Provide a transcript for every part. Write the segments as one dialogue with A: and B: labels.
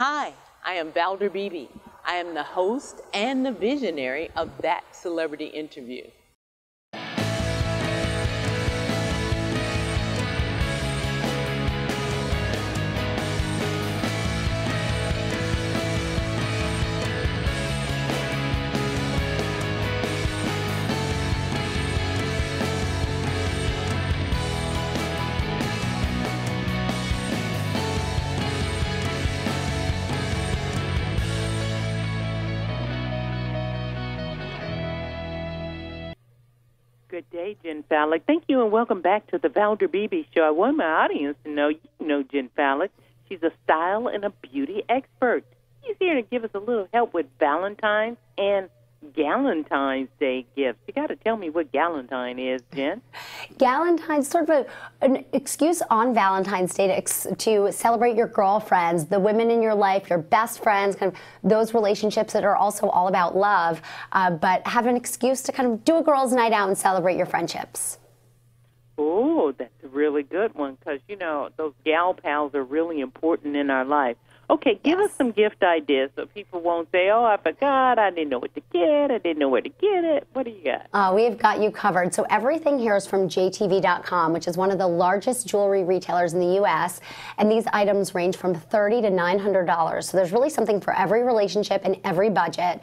A: Hi, I am Valder Beebe. I am the host and the visionary of That Celebrity Interview. Good day, Jen Fallick. Thank you, and welcome back to the Valder Beebe Show. I want my audience to know you know Jen Fallick. She's a style and a beauty expert. She's here to give us a little help with Valentine's and Galentine's Day gifts. You got to tell me what Galentine is, Jen.
B: Galentine's sort of a, an excuse on Valentine's Day to, ex- to celebrate your girlfriends, the women in your life, your best friends, kind of those relationships that are also all about love, uh, but have an excuse to kind of do a girls' night out and celebrate your friendships.
A: Oh, that's a really good one because, you know, those gal pals are really important in our life. Okay, give yes. us some gift ideas so people won't say, oh, I forgot, I didn't know what to get, I didn't know where to get it. What do you got?
B: Uh, we've got you covered. So everything here is from JTV.com, which is one of the largest jewelry retailers in the U.S., and these items range from 30 to $900. So there's really something for every relationship and every budget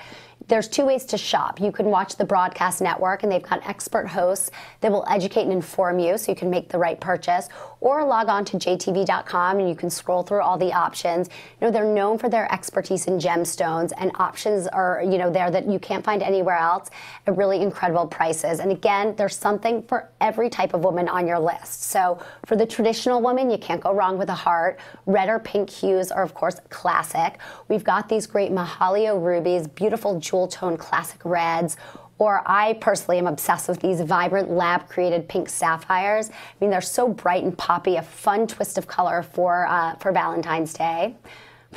B: there's two ways to shop. You can watch the broadcast network, and they've got expert hosts that will educate and inform you so you can make the right purchase, or log on to jtv.com and you can scroll through all the options. You know, they're known for their expertise in gemstones, and options are, you know, there that you can't find anywhere else at really incredible prices. And again, there's something for every type of woman on your list. So for the traditional woman, you can't go wrong with a heart. Red or pink hues are, of course, classic. We've got these great Mahalio rubies, beautiful jewels tone classic reds or I personally am obsessed with these vibrant lab created pink sapphires. I mean, they're so bright and poppy, a fun twist of color for, uh, for Valentine's Day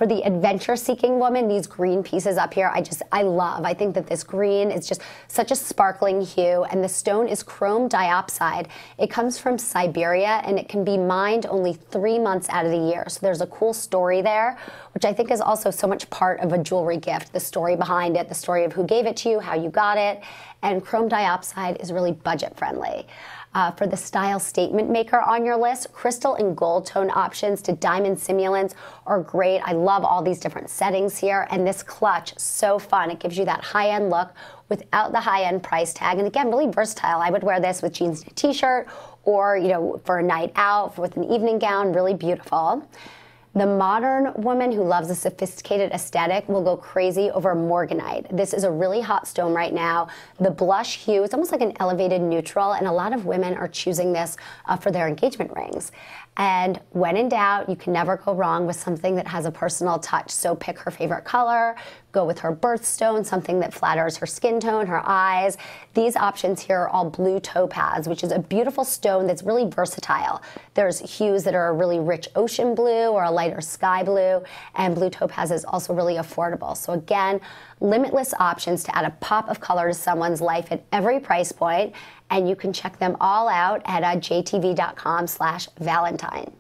B: for the adventure seeking woman, these green pieces up here, I just, I love. I think that this green is just such a sparkling hue and the stone is chrome diopside. It comes from Siberia and it can be mined only three months out of the year. So there's a cool story there, which I think is also so much part of a jewelry gift, the story behind it, the story of who gave it to you, how you got it. And chrome diopside is really budget friendly. Uh, for the style statement maker on your list, crystal and gold tone options to diamond simulants are great. I love all these different settings here. And this clutch, so fun. It gives you that high end look without the high end price tag. And again, really versatile. I would wear this with jeans and a t shirt or, you know, for a night out, with an evening gown, really beautiful. The modern woman who loves a sophisticated aesthetic will go crazy over Morganite. This is a really hot stone right now. The blush hue is almost like an elevated neutral, and a lot of women are choosing this uh, for their engagement rings. And when in doubt, you can never go wrong with something that has a personal touch. So pick her favorite color, go with her birthstone, something that flatters her skin tone, her eyes. These options here are all blue topaz, which is a beautiful stone that's really versatile. There's hues that are a really rich ocean blue or a lighter sky blue, and blue topaz is also really affordable. So again, limitless options to add a pop of color to someone's life at every price point, and you can check them all out at uh, jtv.com slash valentine.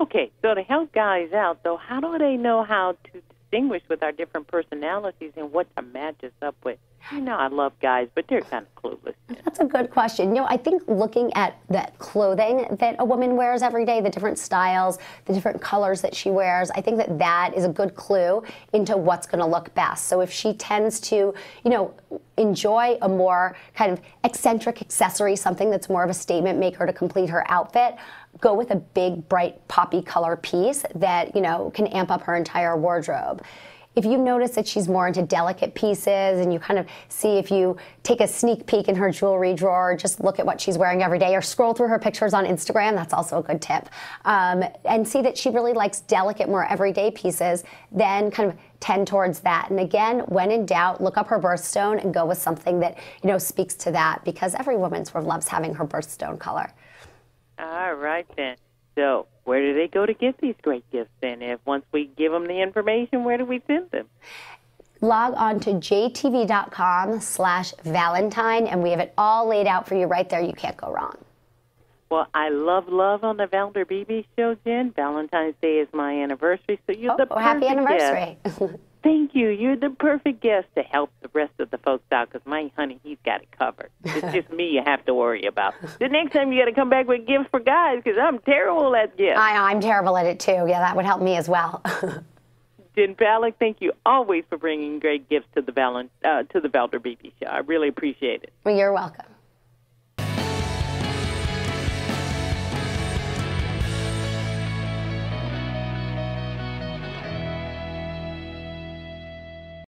A: Okay, so to help guys out, though, how do they know how to distinguish with our different personalities and what to match us up with. I know I love guys, but they're kind of clueless.
B: That's a good question. You know, I think looking at the clothing that a woman wears every day, the different styles, the different colors that she wears, I think that that is a good clue into what's going to look best. So if she tends to, you know, enjoy a more kind of eccentric accessory, something that's more of a statement maker to complete her outfit, go with a big bright poppy color piece that, you know, can amp up her entire wardrobe if you notice that she's more into delicate pieces and you kind of see if you take a sneak peek in her jewelry drawer, just look at what she's wearing every day or scroll through her pictures on Instagram, that's also a good tip, um, and see that she really likes delicate, more everyday pieces, then kind of tend towards that. And again, when in doubt, look up her birthstone and go with something that, you know, speaks to that because every woman sort of loves having her birthstone color.
A: All right, then. So where do they go to get these great gifts? And if once we give them the information, where do we send them?
B: log on to jtv.com slash valentine and we have it all laid out for you right there you can't go wrong
A: well i love love on the valder bb show jen valentine's day is my anniversary so you oh, the oh, happy anniversary Thank you. You're the perfect guest to help the rest of the folks out because my honey, he's got it covered. It's just me you have to worry about.
B: The next time you got to come back with gifts for guys because I'm terrible at gifts. I, I'm terrible at it too. Yeah, that would help me as well.
A: Jen Ballack, thank you always for bringing great gifts to the Valen, uh, to the Valder BB show. I really appreciate it.
B: Well, you're welcome.